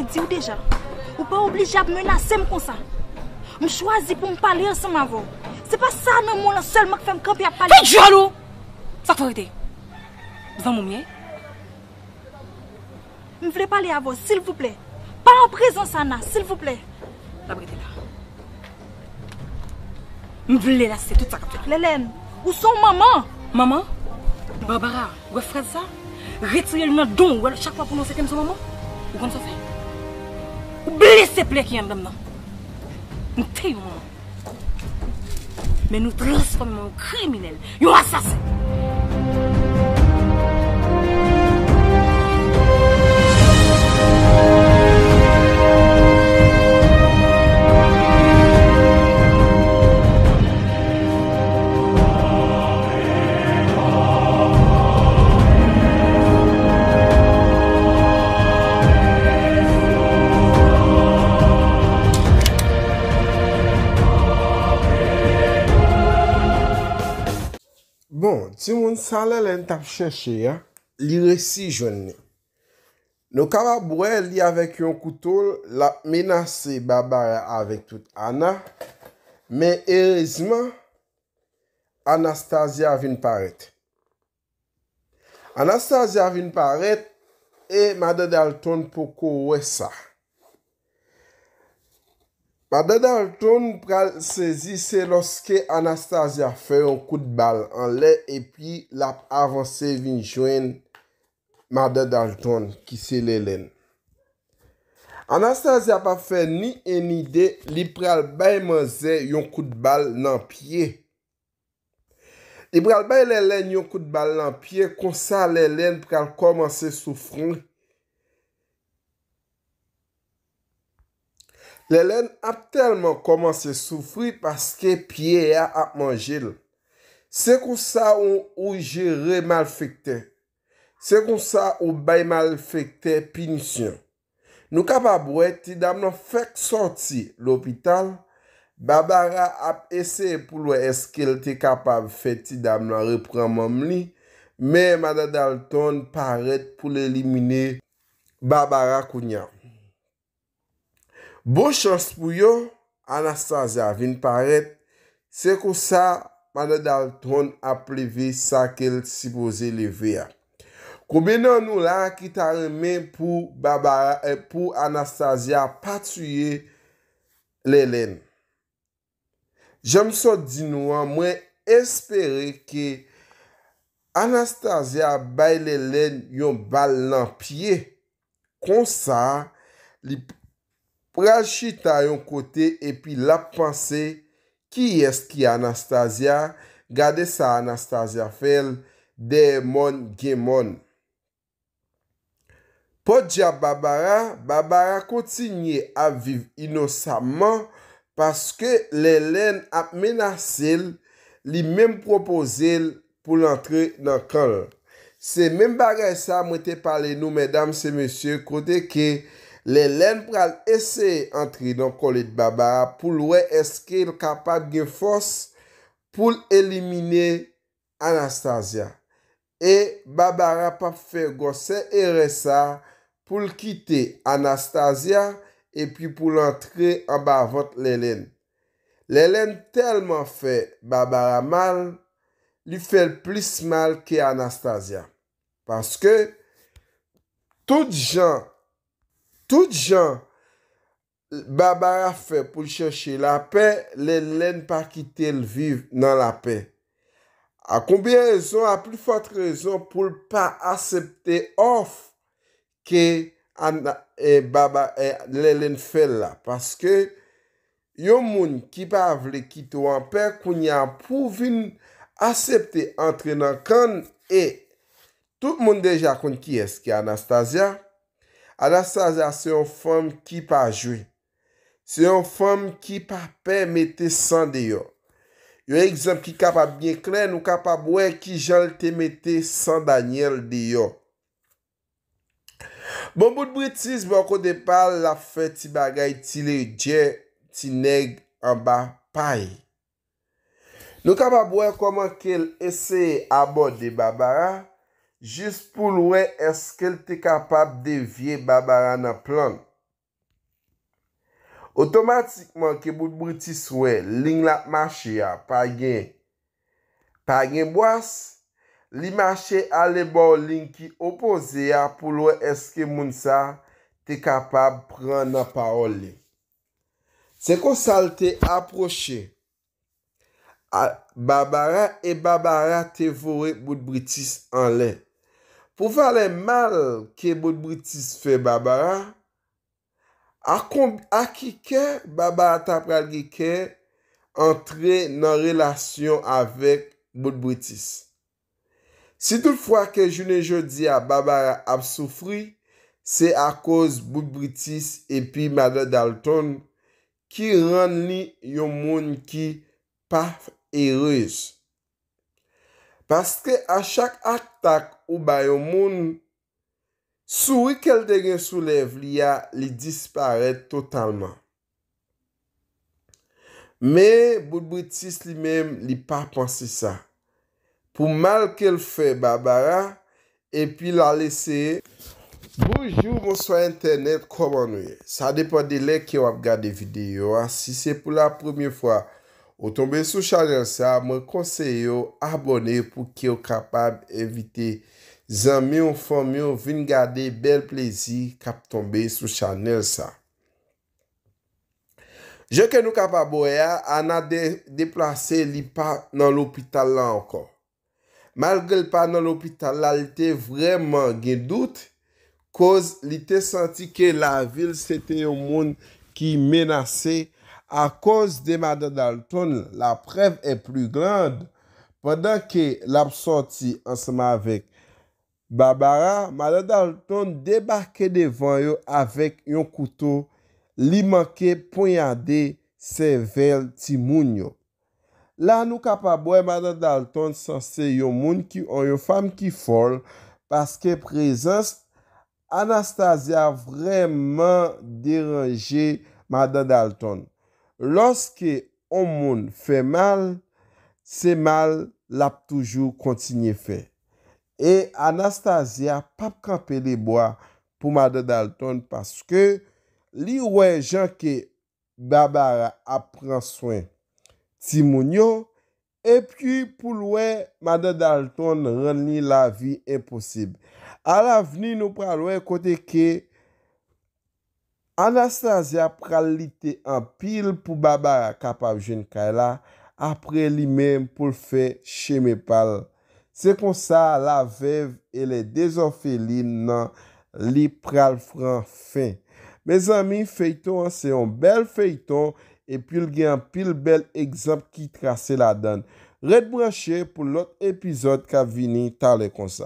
moi dire déjà. Ou pas obligé à menacer comme ça. Je choisis pour me parler ensemble avec vous. C'est pas ça, non, moi, seulement que je fais me à parler. Faites jaloux! Ça faut arrêter. Vous en mouillez? Je voulais parler à vous, s'il vous plaît. Pas en présence, Anna, s'il vous plaît. Abritez là. Je voulais là, c'est tout ça. Hélène, où sont maman? Maman? Barbara, vous faites ça? Retirez-le dans le don, chaque fois que vous avez comme ça, maman? Vous commencez à fait? Blesse plek yandam nan. Nou tey wman. Men nou transformman kriminel. Yo asasen. Si moun sale lènt ap chèche ya, li resi jwen ni. Nou kava bwè li avèk yon koutol la menase babare avèk tout anna, mè erizman Anastasia vin paret. Anastasia vin paret e madè dal ton poko wè saj. Mardè dal ton pral sezi se loske Anastasia fe yon kout bal an lè epi lap avanse vin jwen mardè dal ton ki se lè lèn. Anastasia pa fe ni en ide li pral bay maze yon kout bal nan piye. Li pral bay lè lèn yon kout bal nan piye konsa lè lèn pral komanse soufroun. Lelen ap telman komanse soufri paske piye a ap manjil. Sekou sa ou ou je re mal fekte. Sekou sa ou bay mal fekte pinisyon. Nou kapab wet ti dam nan fek soti l'opital. Babara ap ese pou lwe eske lte kapab fet ti dam nan repreman mli. Me Mada Dalton paret pou l'elimine Babara Kounian. Bo chos pou yo, Anastasia vin paret, se ko sa pande dal ton ap leve sa kel si boze leve ya. Koube nan nou la ki ta remen eh, pou Anastasia patuye le len. Jem so di nou an mwen espere ke Anastasia bay le len yon bal lan piye. Kon sa, li... pral chita yon kote epi la panse ki eski Anastasia, gade sa Anastasia fel, dey mon, gey mon. Po dja Babara, Babara kontinye ap viv inosamman paske le len ap menasel li menm propozel pou lantre nan kal. Se menm bagay sa mwete pale nou, medam se mesye kote ke Le Len pral ese entri don kolit Babara pou lwe eske l kapat gen fos pou l elimine Anastasia. E Babara pap fe gose ere sa pou l kite Anastasia epi pou l entre an ba avot le Len. Le Len telman fe Babara mal li fe l plis mal ke Anastasia. Paske tout jen Tout jan babara fè pou chèche la pè, lè lèn pa ki tèl viv nan la pè. A konbyè rèzon, a pli fòt rèzon pou l pa asèptè of ke e e lè lèn fè la. Paske yon moun ki pa vle ki tèl wè an pè, koun yon pou vin asèptè antre nan kan e. Tout moun deja koun ki eske Anastasia. Anastasia se yon fom ki pa jwi. Se yon fom ki pa pe mette san deyo. Yon ekzem ki ka pa bwen kren ou ka pa bwen ki jal te mette san Daniel deyo. Bon bout britis, bon kon depal la fe ti bagay ti le dje ti neg an ba pay. Nou ka pa bwen koman kel ese abo de babara. Jist pou lwen eske l te kapab devye babara nan plan. Otomatikman ke bout Britis we, lin la mache a, pa gen. Pa gen boas, li mache alebo lin ki opoze a pou lwen eske moun sa te kapab pran nan parol li. Se konsal te aproche, babara e babara te vore bout Britis an len. Pou valen mal ke Bout Boutis fe Babara, akike Babara tapralgeke antre nan relasyon avek Bout Boutis. Si tout fwa ke jounen jodi a Babara ap soufri, se akos Bout Boutis epi Madad Alton ki ran li yon moun ki paf e rizk. Paske a chak ak tak ou bayon moun, sou wik el dengen sou lev li ya li disparet totalman. Me, Bout Boutis li men, li pa pansi sa. Pou mal ke l fe, Barbara, epi la lese. Boujou moun so internet, koman nouye. Sa depo de lek ki wap gade video, ah, si se pou la premier fwa. Ou tombe sou chanel sa, mwen konseye yo abone pou ki yo kapab evite zanmye ou fomye ou vin gade bel plezi kap tombe sou chanel sa. Je ke nou kapab boye, anade deplase li pa nan l'opital la ankon. Malge l pa nan l'opital la, li te vreman gen dout, koz li te santi ke la vil se te yon moun ki menasei. A koz de Mada Dalton, la preve e plu glan. Pendan ke l ap soti ansama vek Barbara, Mada Dalton debake devan yo avek yon koutou li manke ponyade sevel ti moun yo. La nou kapabwe Mada Dalton sanse yon moun ki on yon fam ki fol paske prezans Anastasia vremen deranje Mada Dalton. Lorske o moun fè mal, se mal l ap toujou kontinye fè. E Anastasia pap kapè li bo a pou Mada Dalton paske li wè jan ke babara ap pran swen timounyon e pi pou l wè Mada Dalton ren li la vi imposib. A la veni nou pral wè kote ke Anastasia pralite an pil pou babara kapav jen kaela apre li men pou l fey che me pal. Se konsa la vev e le dezofe li nan li pral fran fey. Me zami feyton se yon bel feyton e pil gen pil bel ekzamp ki trase la dan. Red brache pou lot epizod ka vini tal le konsa.